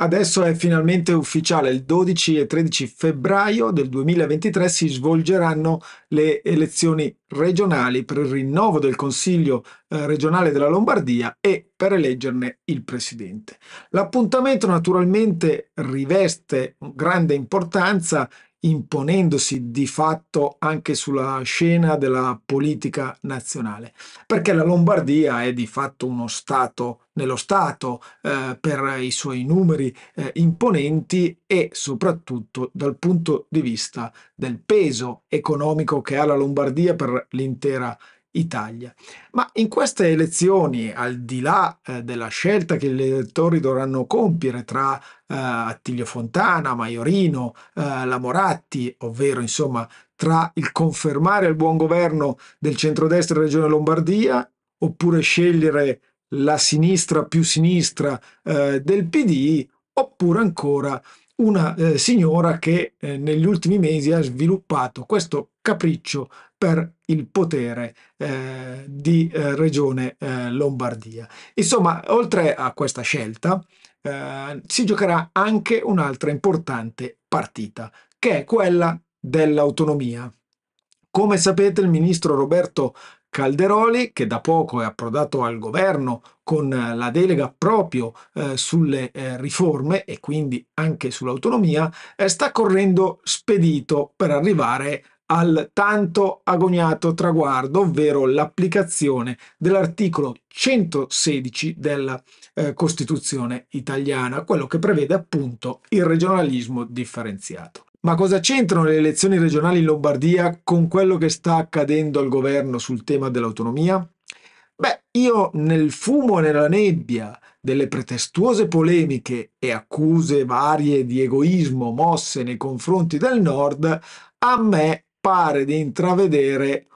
Adesso è finalmente ufficiale, il 12 e 13 febbraio del 2023 si svolgeranno le elezioni regionali per il rinnovo del Consiglio eh, regionale della Lombardia e per eleggerne il Presidente. L'appuntamento naturalmente riveste grande importanza imponendosi di fatto anche sulla scena della politica nazionale, perché la Lombardia è di fatto uno Stato nello Stato eh, per i suoi numeri eh, imponenti e soprattutto dal punto di vista del peso economico che ha la Lombardia per l'intera Italia. Ma in queste elezioni, al di là eh, della scelta che gli elettori dovranno compiere tra eh, Attilio Fontana, Maiorino, eh, Lamoratti, ovvero insomma tra il confermare il buon governo del centrodestra della regione Lombardia oppure scegliere la sinistra più sinistra eh, del PD oppure ancora una eh, signora che eh, negli ultimi mesi ha sviluppato questo capriccio per il potere eh, di eh, Regione eh, Lombardia. Insomma, oltre a questa scelta, eh, si giocherà anche un'altra importante partita, che è quella dell'autonomia. Come sapete, il ministro Roberto Calderoli, che da poco è approdato al governo con la delega proprio eh, sulle eh, riforme e quindi anche sull'autonomia, eh, sta correndo spedito per arrivare al tanto agoniato traguardo, ovvero l'applicazione dell'articolo 116 della eh, Costituzione italiana, quello che prevede appunto il regionalismo differenziato. Ma cosa c'entrano le elezioni regionali in Lombardia con quello che sta accadendo al governo sul tema dell'autonomia? Beh, io nel fumo e nella nebbia delle pretestuose polemiche e accuse varie di egoismo mosse nei confronti del nord, a me pare di intravedere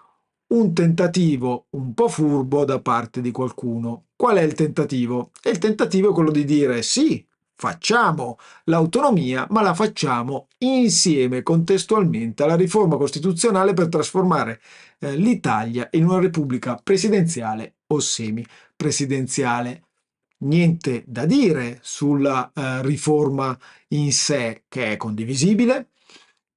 un tentativo un po' furbo da parte di qualcuno. Qual è il tentativo? E il tentativo è quello di dire sì, facciamo l'autonomia, ma la facciamo insieme contestualmente alla riforma costituzionale per trasformare eh, l'Italia in una repubblica presidenziale o semi presidenziale. Niente da dire sulla eh, riforma in sé che è condivisibile,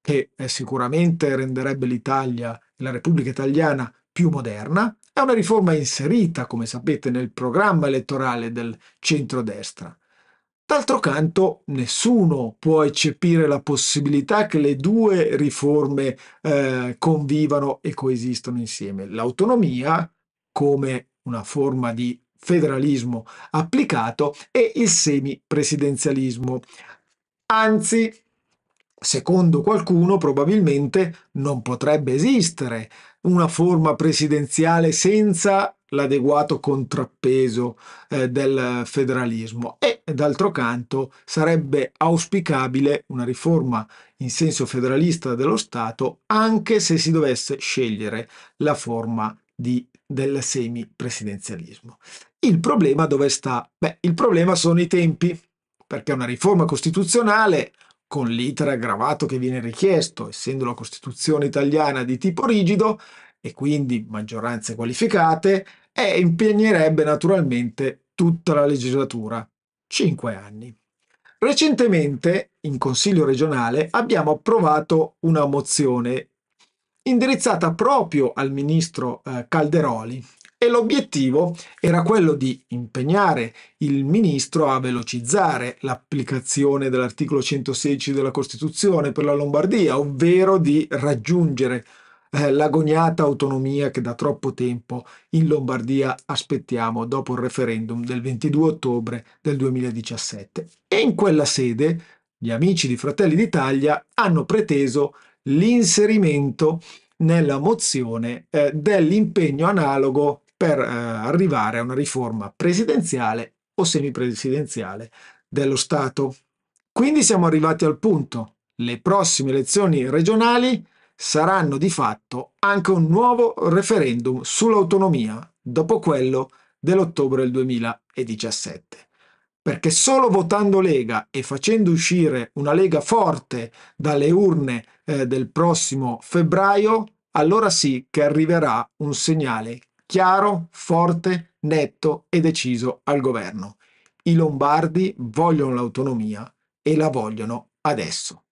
che eh, sicuramente renderebbe l'Italia, la Repubblica Italiana, più moderna, è una riforma inserita, come sapete, nel programma elettorale del centrodestra. D'altro canto, nessuno può eccepire la possibilità che le due riforme eh, convivano e coesistano insieme. L'autonomia, come una forma di federalismo applicato, e il semipresidenzialismo. Anzi, secondo qualcuno probabilmente non potrebbe esistere una forma presidenziale senza l'adeguato contrappeso eh, del federalismo e d'altro canto sarebbe auspicabile una riforma in senso federalista dello Stato anche se si dovesse scegliere la forma di, del semipresidenzialismo. Il problema dove sta? Beh, il problema sono i tempi, perché una riforma costituzionale con l'iter aggravato che viene richiesto, essendo la Costituzione italiana di tipo rigido e quindi maggioranze qualificate, e impegnerebbe naturalmente tutta la legislatura, 5 anni. Recentemente, in Consiglio regionale, abbiamo approvato una mozione indirizzata proprio al ministro eh, Calderoli, e l'obiettivo era quello di impegnare il ministro a velocizzare l'applicazione dell'articolo 116 della Costituzione per la Lombardia, ovvero di raggiungere eh, l'agognata autonomia che da troppo tempo in Lombardia aspettiamo dopo il referendum del 22 ottobre del 2017. E in quella sede gli amici di Fratelli d'Italia hanno preteso l'inserimento nella mozione eh, dell'impegno analogo per eh, arrivare a una riforma presidenziale o semipresidenziale dello Stato. Quindi siamo arrivati al punto. Le prossime elezioni regionali saranno di fatto anche un nuovo referendum sull'autonomia dopo quello dell'ottobre del 2017. Perché solo votando Lega e facendo uscire una Lega forte dalle urne eh, del prossimo febbraio, allora sì che arriverà un segnale chiaro, forte, netto e deciso al governo. I lombardi vogliono l'autonomia e la vogliono adesso.